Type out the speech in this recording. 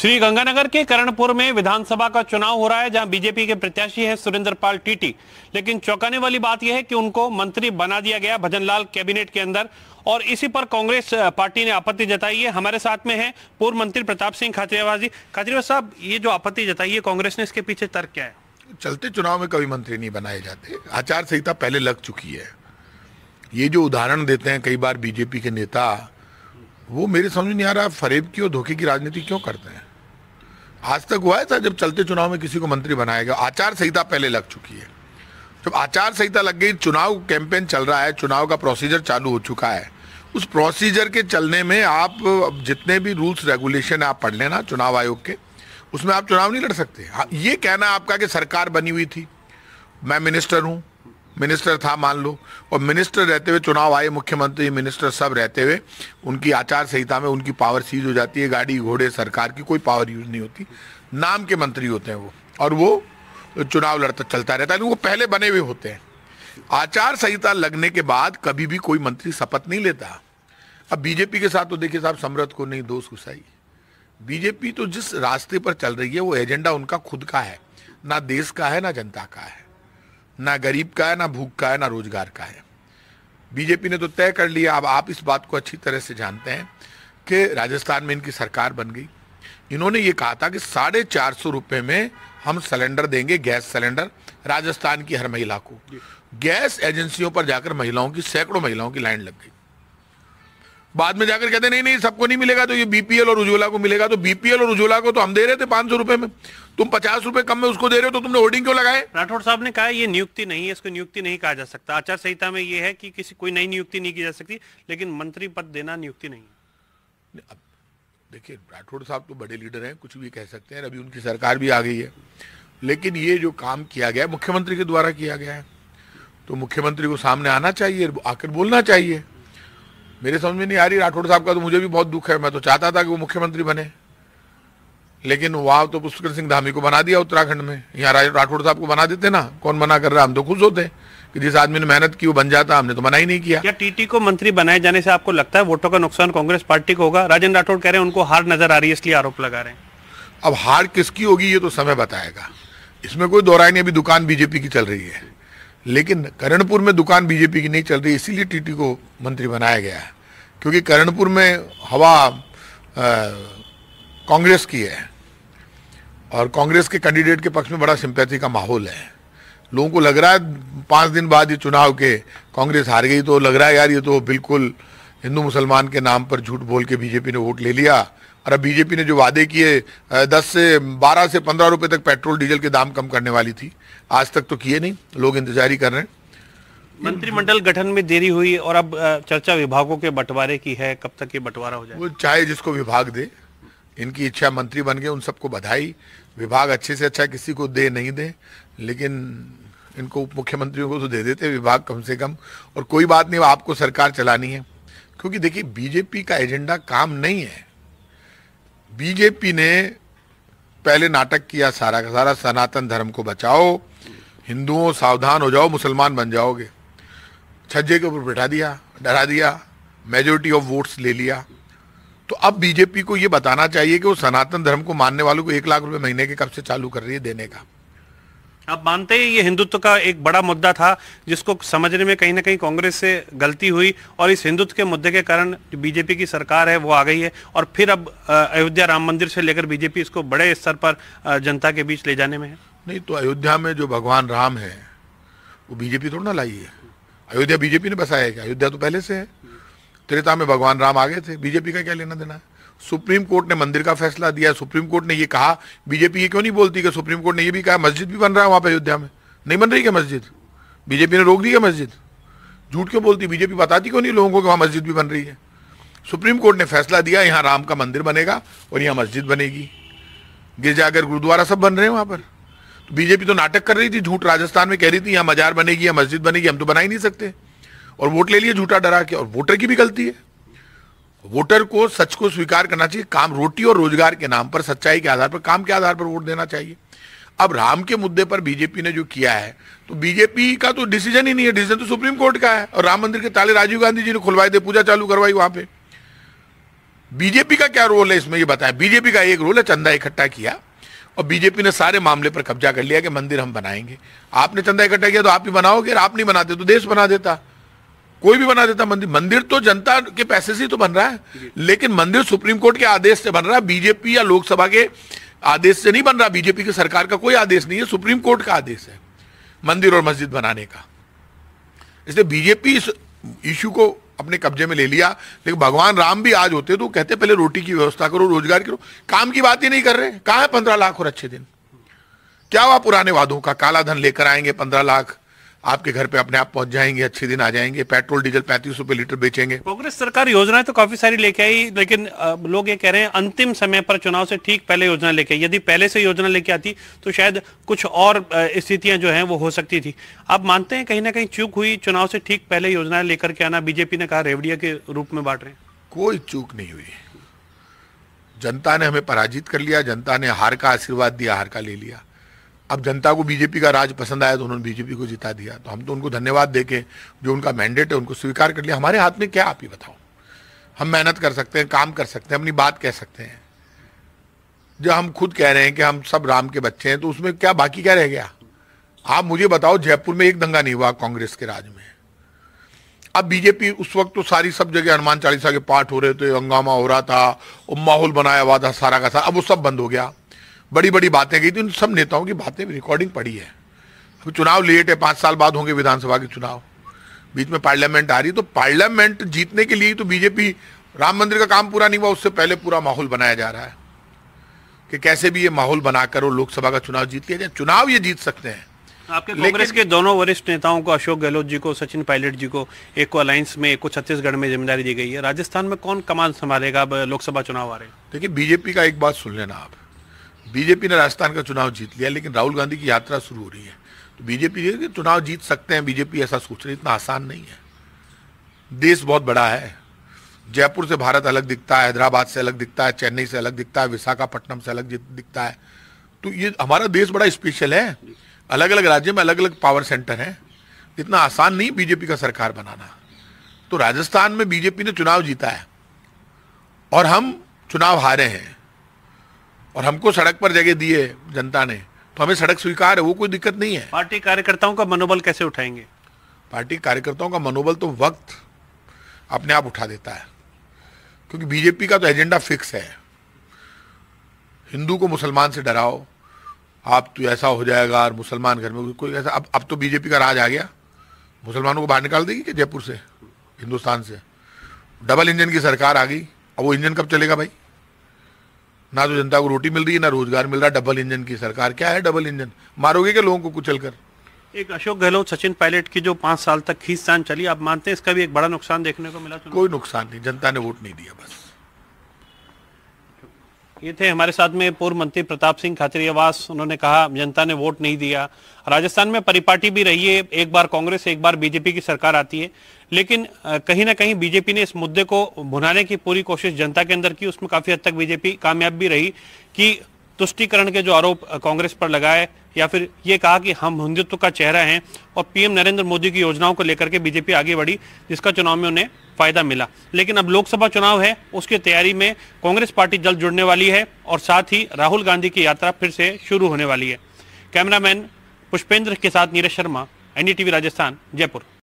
श्री गंगानगर के करणपुर में विधानसभा का चुनाव हो रहा है जहां बीजेपी के प्रत्याशी है सुरेंद्र पाल टीटी लेकिन चौंकाने वाली बात यह है कि उनको मंत्री बना दिया गया भजनलाल कैबिनेट के अंदर और इसी पर कांग्रेस पार्टी ने आपत्ति जताई है हमारे साथ में है पूर्व मंत्री प्रताप सिंह खाचरेवास जी खाचरेवास साहब ये जो आपत्ति जताई है कांग्रेस ने इसके पीछे तर्क क्या है चलते चुनाव में कभी मंत्री नहीं बनाए जाते आचार संहिता पहले लग चुकी है ये जो उदाहरण देते हैं कई बार बीजेपी के नेता वो मेरे समझ नहीं आ रहा फरेब की और धोखे की राजनीति क्यों करते हैं आज तक हुआ है था जब चलते चुनाव में किसी को मंत्री बनाया गया आचार संहिता पहले लग चुकी है जब आचार संहिता लग गई चुनाव कैंपेन चल रहा है चुनाव का प्रोसीजर चालू हो चुका है उस प्रोसीजर के चलने में आप जितने भी रूल्स रेगुलेशन आप पढ़ लेना चुनाव आयोग के उसमें आप चुनाव नहीं लड़ सकते हाँ, ये कहना आपका कि सरकार बनी हुई थी मैं मिनिस्टर हूँ मिनिस्टर था मान लो और मिनिस्टर रहते हुए चुनाव आए मुख्यमंत्री मिनिस्टर सब रहते हुए उनकी आचार संहिता में उनकी पावर सीज हो जाती है गाड़ी घोड़े सरकार की कोई पावर यूज नहीं होती नाम के मंत्री होते हैं वो और वो चुनाव लड़ता चलता रहता है वो पहले बने हुए होते हैं आचार संहिता लगने के बाद कभी भी कोई मंत्री शपथ नहीं लेता अब बीजेपी के साथ तो देखिए साहब समृद्ध को नहीं दोष घुसाई बीजेपी तो जिस रास्ते पर चल रही है वो एजेंडा उनका खुद का है ना देश का है ना जनता का है ना गरीब का है ना भूख का है ना रोजगार का है बीजेपी ने तो तय कर लिया अब आप इस बात को अच्छी तरह से जानते हैं कि राजस्थान में इनकी सरकार बन गई इन्होंने ये कहा था कि साढ़े चार सौ रुपये में हम सिलेंडर देंगे गैस सिलेंडर राजस्थान की हर महिला को गैस एजेंसियों पर जाकर महिलाओं की सैकड़ों महिलाओं की लाइन लग गई बाद में जाकर कहते नहीं नहीं सबको नहीं मिलेगा तो ये बीपीएल और उज्ज्वला को मिलेगा तो बीपीएल और उज्ज्वला को तो हम दे रहे थे पांच सौ रुपए में तुम पचास रुपए कम में उसको दे रहे हो तो तुमने होर्डिंग क्यों लगाए राठौर साहब ने कहा ये नियुक्ति नहीं है इसको नियुक्ति नहीं कहा जा सकता आचार संहिता में ये है कि किसी कोई नई नियुक्ति नहीं की जा सकती लेकिन मंत्री पद देना नियुक्ति नहीं है देखिए राठौड़ साहब तो बड़े लीडर हैं कुछ भी कह सकते हैं अभी उनकी सरकार भी आ गई है लेकिन ये जो काम किया गया मुख्यमंत्री के द्वारा किया गया है तो मुख्यमंत्री को सामने आना चाहिए आकर बोलना चाहिए मेरे समझ में नहीं आ रही राठौड़ साहब का तो मुझे भी बहुत दुख है मैं तो चाहता था कि वो मुख्यमंत्री बने लेकिन वहां तो पुष्कर सिंह धामी को बना दिया उत्तराखंड में यहाँ राठौड़ साहब को बना देते ना कौन मना कर रहा हम तो खुश होते कि जिस आदमी ने मेहनत की वो बन जाता हमने तो मना ही नहीं किया क्या टीटी को मंत्री बनाए जाने से आपको लगता है वोटों का नुकसान कांग्रेस पार्टी को होगा राजेंद्र राठौड़ कह रहे हैं उनको हार नजर आ रही है इसलिए आरोप लगा रहे हैं अब हार किसकी होगी ये तो समय बताएगा इसमें कोई दोहराई नहीं अभी दुकान बीजेपी की चल रही है लेकिन करणपुर में दुकान बीजेपी की नहीं चल रही इसीलिए टीटी को मंत्री बनाया गया है क्योंकि करणपुर में हवा कांग्रेस की है और कांग्रेस के कैंडिडेट के पक्ष में बड़ा सिंपैथी का माहौल है लोगों को लग रहा है पाँच दिन बाद ये चुनाव के कांग्रेस हार गई तो लग रहा है यार ये तो बिल्कुल हिंदू मुसलमान के नाम पर झूठ बोल के बीजेपी ने वोट ले लिया और अब बीजेपी ने जो वादे किए दस से बारह से पंद्रह रुपए तक पेट्रोल डीजल के दाम कम करने वाली थी आज तक तो किए नहीं लोग इंतजार ही कर रहे हैं मंत्रिमंडल गठन में देरी हुई और अब चर्चा विभागों के बंटवारे की है कब तक ये बंटवारा हो जाए वो चाहे जिसको विभाग दे इनकी इच्छा मंत्री बन गए उन सबको बधाई विभाग अच्छे से अच्छा किसी को दे नहीं दे लेकिन इनको उप मुख्यमंत्रियों को तो दे देते विभाग कम से कम और कोई बात नहीं आपको सरकार चलानी है क्योंकि देखिए बीजेपी का एजेंडा काम नहीं है बीजेपी ने पहले नाटक किया सारा का सारा सनातन धर्म को बचाओ हिंदुओं सावधान हो जाओ मुसलमान बन जाओगे छज्जे के ऊपर बैठा दिया डरा दिया मेजोरिटी ऑफ वोट्स ले लिया तो अब बीजेपी को यह बताना चाहिए कि वो सनातन धर्म को मानने वालों को एक लाख रुपए महीने के कब से चालू कर रही है देने का आप मानते हैं ये हिंदुत्व का एक बड़ा मुद्दा था जिसको समझने में कहीं ना कहीं कांग्रेस से गलती हुई और इस हिंदुत्व के मुद्दे के कारण जो बीजेपी की सरकार है वो आ गई है और फिर अब अयोध्या राम मंदिर से लेकर बीजेपी इसको बड़े स्तर पर जनता के बीच ले जाने में है नहीं तो अयोध्या में जो भगवान राम है वो बीजेपी थोड़ी ना लाई है अयोध्या बीजेपी ने बसाया है अयोध्या तो पहले से है त्रेता में भगवान राम आ गए थे बीजेपी का क्या लेना देना है सुप्रीम कोर्ट ने मंदिर का फैसला दिया सुप्रीम कोर्ट ने ये कहा बीजेपी ये क्यों नहीं बोलती कि सुप्रीम कोर्ट ने ये भी कहा मस्जिद भी बन रहा है वहाँ पर अयोध्या में नहीं बन रही क्या मस्जिद बीजेपी ने रोक दी क्या मस्जिद झूठ क्यों बोलती बीजेपी बताती क्यों नहीं लोगों को कि वहाँ मस्जिद भी बन रही है सुप्रीम कोर्ट ने फैसला दिया यहाँ राम का मंदिर बनेगा और यहाँ मस्जिद बनेगी गिरजाघर गुरुद्वारा सब बन रहे हैं वहाँ पर तो बीजेपी तो नाटक कर रही थी झूठ राजस्थान में कह रही थी यहाँ मजार बनेगी या मस्जिद बनेगी हम तो बना ही नहीं सकते और वोट ले लिए झूठा डरा के और वोटर की भी गलती है वोटर को सच को स्वीकार करना चाहिए काम रोटी और रोजगार के नाम पर सच्चाई के आधार पर काम के आधार पर वोट देना चाहिए अब राम के मुद्दे पर बीजेपी ने जो किया है तो बीजेपी का तो डिसीजन ही नहीं है डिसीजन तो सुप्रीम कोर्ट का है और राम मंदिर के ताले राजीव गांधी जी ने खुलवाए थे पूजा चालू करवाई वहां पे बीजेपी का क्या रोल है इसमें ये बताया बीजेपी का एक रोल है चंदा इकट्ठा किया और बीजेपी ने सारे मामले पर कब्जा कर लिया कि मंदिर हम बनाएंगे आपने चंदा इकट्ठा किया तो आप ही बनाओगे आप नहीं बनाते तो देश बना देता कोई भी बना देता मंदिर मंदिर तो जनता के पैसे से ही तो बन रहा है लेकिन मंदिर सुप्रीम कोर्ट के आदेश से बन रहा है बीजेपी या लोकसभा के आदेश से नहीं बन रहा बीजेपी की सरकार का कोई आदेश नहीं है सुप्रीम कोर्ट का आदेश है मंदिर और मस्जिद बनाने का इसलिए बीजेपी इस इश्यू को अपने कब्जे में ले लिया लेकिन भगवान राम भी आज होते तो कहते पहले रोटी की व्यवस्था करो रोजगार करो काम की बात ही नहीं कर रहे कहा है पंद्रह लाख और अच्छे दिन क्या हुआ पुराने वादों का काला धन लेकर आएंगे पंद्रह लाख आपके घर पे अपने आप पहुंच जाएंगे अच्छे दिन आ जाएंगे पेट्रोल डीजल पैंतीस रुपए लीटर बेचेंगे कांग्रेस सरकार योजनाएं तो काफी सारी लेके आई लेकिन लोग ये कह रहे हैं अंतिम समय पर चुनाव से ठीक पहले योजना लेके आई यदि पहले से योजना लेके आती तो शायद कुछ और स्थितियां जो है वो हो सकती थी आप मानते हैं कहीं ना कहीं चूक हुई चुनाव से ठीक पहले योजनाएं लेकर के आना बीजेपी ने कहा रेवड़िया के रूप में बांट रहे हैं कोई चूक नहीं हुई जनता ने हमें पराजित कर लिया जनता ने हार का आशीर्वाद दिया हार का ले लिया अब जनता को बीजेपी का राज पसंद आया तो उन्होंने बीजेपी को जिता दिया तो हम तो उनको धन्यवाद दे के जो उनका मैंडेट है उनको स्वीकार कर लिया हमारे हाथ में क्या आप ही बताओ हम मेहनत कर सकते हैं काम कर सकते हैं अपनी बात कह सकते हैं जो हम खुद कह रहे हैं कि हम सब राम के बच्चे हैं तो उसमें क्या बाकी क्या रह गया आप मुझे बताओ जयपुर में एक दंगा नहीं हुआ कांग्रेस के राज में अब बीजेपी उस वक्त तो सारी सब जगह हनुमान चालीसा के पाठ हो रहे थे हंगामा हो रहा था माहौल बनाया हुआ था सारा का सारा अब वो सब बंद हो गया बड़ी बड़ी बातें गई थी उन सब नेताओं की बातें रिकॉर्डिंग पड़ी है अब चुनाव लेट है पांच साल बाद होंगे विधानसभा के चुनाव बीच में पार्लियामेंट आ रही है तो पार्लियामेंट जीतने के लिए तो बीजेपी राम मंदिर का काम पूरा नहीं हुआ उससे पहले पूरा माहौल बनाया जा रहा है कि कैसे भी ये माहौल बनाकर वो लोकसभा का चुनाव जीत लिया जाए चुनाव ये जीत सकते हैं आपके कांग्रेस के दोनों वरिष्ठ नेताओं को अशोक गहलोत जी को सचिन पायलट जी को एक को अलायंस में एक को छत्तीसगढ़ में जिम्मेदारी दी गई है राजस्थान में कौन कमान संभालेगा अब लोकसभा चुनाव आ रहे हैं देखिए बीजेपी का एक बात सुन लेना आप बीजेपी ने राजस्थान का चुनाव जीत लिया लेकिन राहुल गांधी की यात्रा शुरू हो रही है तो बीजेपी चुनाव जीत सकते हैं बीजेपी ऐसा सोच रही इतना आसान नहीं है देश बहुत बड़ा है जयपुर से भारत अलग दिखता है हैदराबाद से अलग दिखता है चेन्नई से अलग दिखता है विशाखापट्टनम से अलग दिखता है तो ये हमारा देश बड़ा स्पेशल है अलग अलग राज्य में अलग अलग पावर सेंटर हैं इतना आसान नहीं बीजेपी का सरकार बनाना तो राजस्थान में बीजेपी ने चुनाव जीता है और हम चुनाव हारे हैं और हमको सड़क पर जगह दी है जनता ने तो हमें सड़क स्वीकार है वो कोई दिक्कत नहीं है पार्टी कार्यकर्ताओं का मनोबल कैसे उठाएंगे पार्टी कार्यकर्ताओं का मनोबल तो वक्त अपने आप उठा देता है क्योंकि बीजेपी का तो एजेंडा फिक्स है हिंदू को मुसलमान से डराओ आप तो ऐसा हो जाएगा और मुसलमान घर में कोई ऐसा अब अब तो बीजेपी का राज आ गया मुसलमानों को बाहर निकाल देगी क्या जयपुर से हिंदुस्तान से डबल इंजन की सरकार आ गई अब वो इंजन कब चलेगा भाई ना तो जनता को रोटी मिल रही है ना रोजगार मिल रहा है डबल इंजन की सरकार क्या है डबल इंजन मारोगे क्या लोगों को कुचल कर एक अशोक गहलोत सचिन पायलट की जो पांच साल तक खींचतान चली आप मानते हैं इसका भी एक बड़ा नुकसान देखने को मिला कोई नुकसान नहीं जनता ने वोट नहीं दिया बस ये थे हमारे साथ में पूर्व मंत्री प्रताप सिंह खाचरियावास उन्होंने कहा जनता ने वोट नहीं दिया राजस्थान में परिपाटी भी रही है एक बार कांग्रेस एक बार बीजेपी की सरकार आती है लेकिन कहीं ना कहीं बीजेपी ने इस मुद्दे को भुनाने की पूरी कोशिश जनता के अंदर की उसमें काफी हद तक बीजेपी कामयाब भी रही कि तुष्टिकरण के जो आरोप कांग्रेस पर लगाए या फिर ये कहा कि हम हिंदुत्व का चेहरा हैं और पीएम नरेंद्र मोदी की योजनाओं को लेकर के बीजेपी आगे बढ़ी जिसका चुनाव में उन्हें फायदा मिला लेकिन अब लोकसभा चुनाव है उसकी तैयारी में कांग्रेस पार्टी जल्द जुड़ने वाली है और साथ ही राहुल गांधी की यात्रा फिर से शुरू होने वाली है कैमरामैन पुष्पेंद्र के साथ नीरज शर्मा एनडीटीवी राजस्थान जयपुर